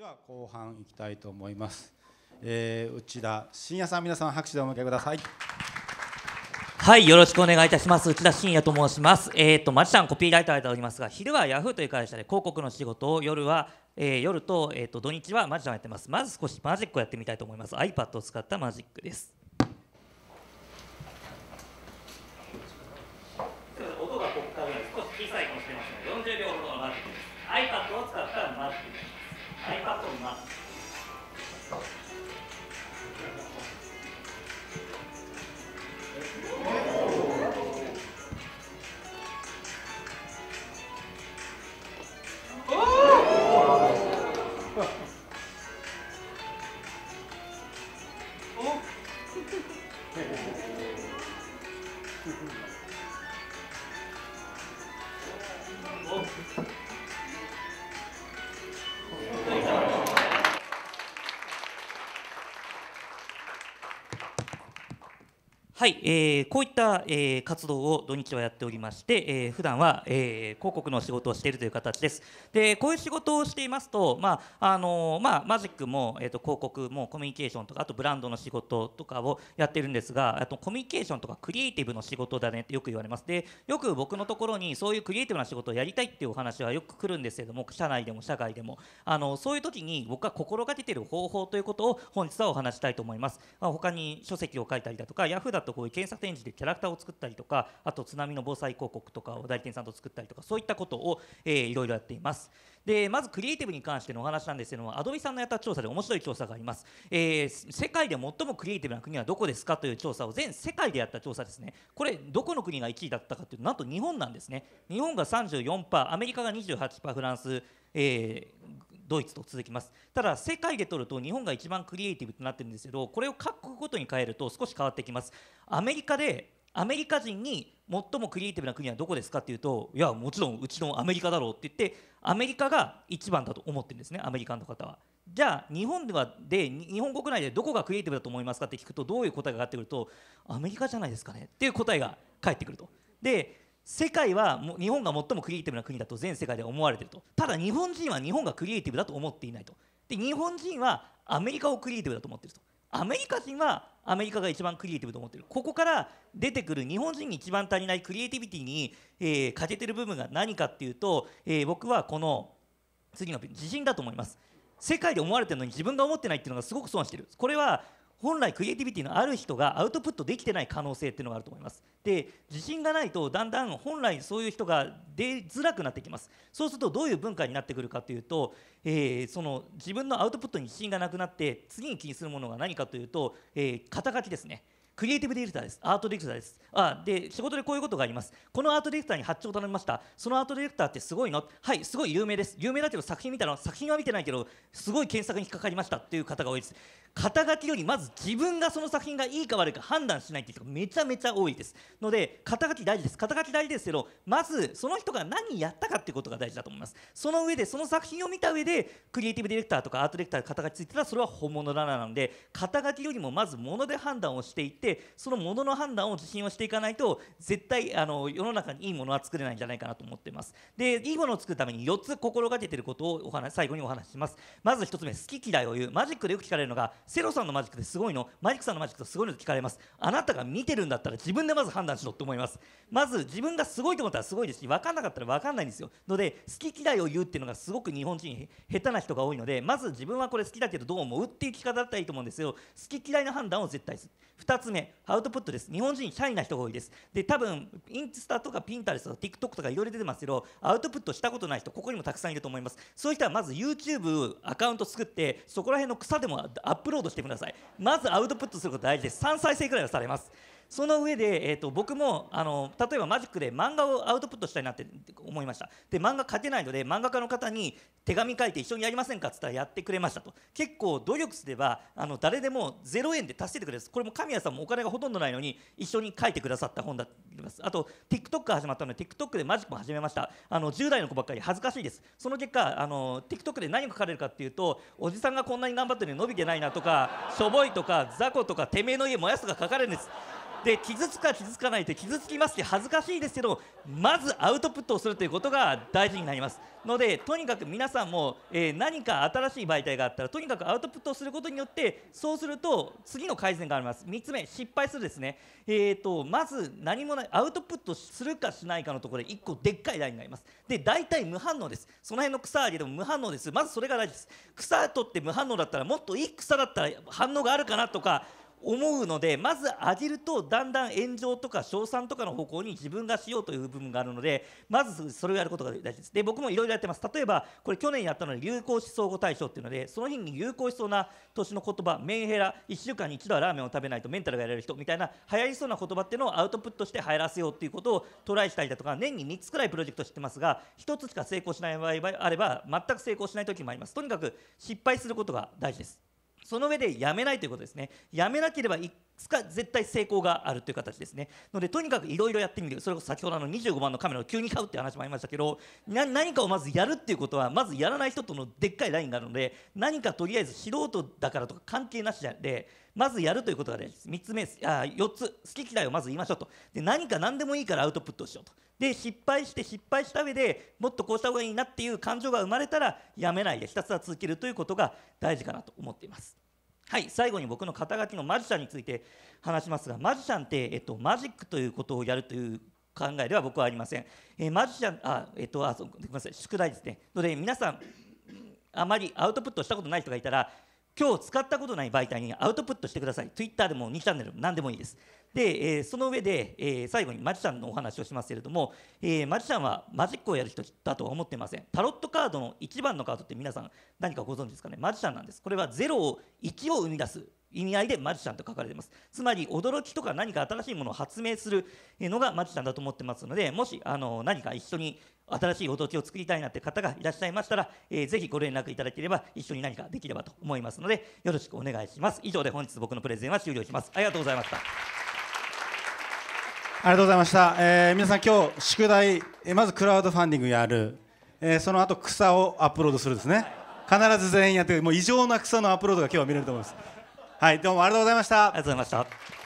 では後半いきたいと思います、えー、内田信也さん皆さん拍手でお迎えくださいはいよろしくお願いいたします内田信也と申しますえっ、ー、とまちさんコピーライターでおりますが昼はヤフーという会社で広告の仕事を夜は、えー、夜と,、えーと、と土日はマジシャンやってますまず少しマジックをやってみたいと思います iPad を使ったマジックです Mm-hmm. はい、えー、こういった、えー、活動を土日はやっておりまして、えー、普段は、えー、広告の仕事をしているという形です。で、こういう仕事をしていますと、まああのまあマジックもえっ、ー、と広告もコミュニケーションとかあとブランドの仕事とかをやってるんですが、あとコミュニケーションとかクリエイティブの仕事だねってよく言われます。で、よく僕のところにそういうクリエイティブな仕事をやりたいっていうお話はよく来るんですけども、社内でも社外でもあのそういう時に僕が心がけている方法ということを本日はお話したいと思います。まあ、他に書籍を書いたりだとか、ヤフーだととこういう検査展示でキャラクターを作ったりとかあと津波の防災広告とかを代理店さんと作ったりとかそういったことを、えいろいろやっていますでまずクリエイティブに関してのお話なんですけどもアドビさんのやった調査で面白い調査があります、えー、世界で最もクリエイティブな国はどこですかという調査を全世界でやった調査ですねこれどこの国が1位だったかというとなんと日本なんですね日本が34%アメリカが28%フランス、えー、ドイツと続きますただ世界で取ると日本が一番クリエイティブとなってるんですけどこれを各国ごとに変えると少し変わってきますアメリカでアメリカ人に最もクリエイティブな国はどこですかっていうといやもちろんうちのアメリカだろうって言ってアメリカが一番だと思ってるんですねアメリカの方は。じゃあ日本ではで日本国内でどこがクリエイティブだと思いますかって聞くとどういう答えが返ってくるとアメリカじゃないですかねっていう答えが返ってくると。で世界は日本が最もクリエイティブな国だと全世界で思われてるとただ日本人は日本がクリエイティブだと思っていないとで日本人はアメリカをクリエイティブだと思ってるとアメリカ人はアメリカが一番クリエイティブと思ってるここから出てくる日本人に一番足りないクリエイティビティに、えー、欠けてる部分が何かっていうと、えー、僕はこの次の自信だと思います世界で思われてるのに自分が思ってないっていうのがすごく損してるこれは本来クリエイティビティのある人がアウトプットできてない可能性っていうのがあると思いますで自信がないとだんだん本来そういう人が出づらくなってきますそうするとどういう文化になってくるかというと、えー、その自分のアウトプットに自信がなくなって次に気にするものが何かというと、えー、肩書きですねクリエイティブディレクターですアートディレクターですあで仕事でこういうことがありますこのアートディレクターに発注を頼みましたそのアートディレクターってすごいのはいすごい有名です有名だけど作品見たの作品は見てないけどすごい検索に引っかかりましたっていう方が多いです肩書きよりまず自分がその作品がいいか悪いか判断しないっていう人がめちゃめちゃ多いですので肩書き大事です肩書き大事ですけどまずその人が何やったかっていうことが大事だと思いますその上でその作品を見た上でクリエイティブディレクターとかアートディレクターが肩書きついてたらそれは本物だななので肩書きよりもまず物で判断をしていっててそのものの判断を自信をしていかないと絶対あの世の中にいいものは作れないんじゃないかなと思っていますでいいものを作るために4つ心がけていることをお話最後にお話ししますまず1つ目好き嫌いを言うマジックでよく聞かれるのがセロさんのマジックですごいのマジックさんのマジックってすごいのって聞かれますあなたが見てるんだったら自分でまず判断しろって思いますまず自分がすごいと思ったらすごいですし分かんなかったら分かんないんですよので好き嫌いを言うっていうのがすごく日本人下手な人が多いのでまず自分はこれ好きだけどどう思うっていう聞き方だったらいいと思うんですよ好き嫌いの判断を絶対する2つ目ね、アウトプットです。日本人、シャイな人が多いです。で、多分、インスタとかピンタレスとか TikTok とかいろいろ出てますけど、アウトプットしたことない人、ここにもたくさんいると思います。そういう人はまず YouTube アカウント作って、そこら辺の草でもアップロードしてください。まずアウトプットすること大事です。3再生くらいはされます。その上で、えーと、僕もあの例えばマジックで漫画をアウトプットしたいなって思いましたで漫画書けないので漫画家の方に手紙書いて一緒にやりませんかっつったらやってくれましたと結構努力すればあの誰でも0円で助けてくれるこれも神谷さんもお金がほとんどないのに一緒に書いてくださった本だますあと TikTok が始まったので TikTok でマジックも始めましたあの10代の子ばっかり恥ずかしいですその結果あの TikTok で何を書かれるかっていうとおじさんがこんなに頑張ってるのに伸びてないなとかしょぼいとか雑魚とかてめえの家燃やすとか書かれるんですで傷つか傷つかないって傷つきますって恥ずかしいですけどまずアウトプットをするということが大事になりますのでとにかく皆さんも、えー、何か新しい媒体があったらとにかくアウトプットをすることによってそうすると次の改善があります3つ目失敗するですね、えーと、まず何もないアウトプットするかしないかのところで1個でっかいラインがありますで大体無反応ですその辺の草あげでも無反応ですまずそれが大事です草取って無反応だったらもっといい草だったら反応があるかなとか思うのでまず上げるとだんだん炎上とか称賛とかの方向に自分がしようという部分があるのでまずそれをやることが大事ですで僕もいろいろやってます例えばこれ去年やったので流行思想語大賞っていうのでその日に流行しそうな年の言葉メンヘラ1週間に1度はラーメンを食べないとメンタルがやれる人みたいな流行りそうな言葉っていうのをアウトプットして流行らせようっていうことをトライしたりだとか年に3つくらいプロジェクトしてますが1つしか成功しない場合あれば全く成功しない時もありますとにかく失敗することが大事ですその上でやめないということですね。やめなければいつか絶対成功があるという形ですね。ので、とにかくいろいろやってみる。それこそ先ほどの25番のカメラを急に買うって話もありましたけど、何かをまずやるっていうことは、まずやらない人とのでっかいラインがあるので、何かとりあえず素人だからとか関係なしで、まずやるということがね3つ目あ4つ好き嫌いをまず言いましょうとで何か何でもいいからアウトプットしようとで失敗して失敗した上でもっとこうした方がいいなっていう感情が生まれたらやめないでひたすら続けるということが大事かなと思っていますはい最後に僕の肩書きのマジシャンについて話しますがマジシャンって、えっと、マジックということをやるという考えでは僕はありません、えー、マジシャンあえっとあごめんなさい宿題ですねので皆さんあまりアウトプットしたことない人がいたら今日使ったことない媒体にアウトプットしてください Twitter でも2チャンネルも何でもいいですで、えー、その上で、えー、最後にマジシャンのお話をしますけれども、えー、マジシャンはマジックをやる人だとは思ってませんタロットカードの1番のカードって皆さん何かご存知ですかねマジシャンなんですこれは0を1を生み出す意味合いでマジシャンと書かれていますつまり驚きとか何か新しいものを発明するのがマジシャンだと思ってますのでもしあの何か一緒に新しいご地を作りたいなって方がいらっしゃいましたら、えー、ぜひご連絡いただければ一緒に何かできればと思いますのでよろしくお願いします以上で本日僕のプレゼンは終了しますありがとうございましたありがとうございました、えー、皆さん今日宿題、えー、まずクラウドファンディングやる、えー、その後草をアップロードするですね必ず全員やってもう異常な草のアップロードが今日は見れると思いますはいどうもありがとうございましたありがとうございました